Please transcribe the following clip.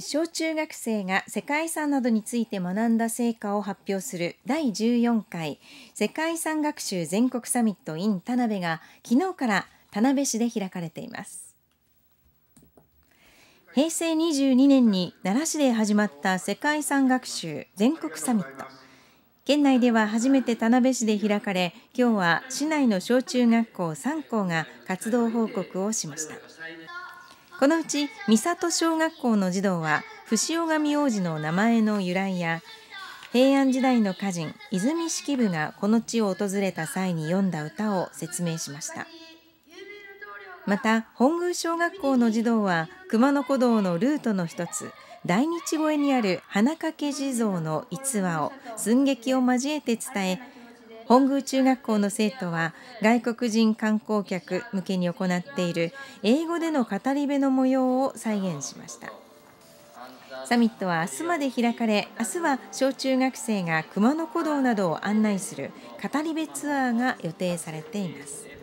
小中学生が世界遺産などについて学んだ成果を発表する第14回世界遺産学習全国サミット in 田辺が昨日から田辺市で開かれています平成22年に奈良市で始まった世界遺産学習全国サミット県内では初めて田辺市で開かれ今日は市内の小中学校3校が活動報告をしました。このうち三郷小学校の児童は伏尾神王子の名前の由来や平安時代の歌人泉式部がこの地を訪れた際に読んだ歌を説明しましたまた本宮小学校の児童は熊野古道のルートの一つ大日越えにある花掛地蔵の逸話を寸劇を交えて伝え本宮中学校の生徒は外国人観光客向けに行っている英語での語り部の模様を再現しましたサミットは明日まで開かれ明日は小中学生が熊野古道などを案内する語り部ツアーが予定されています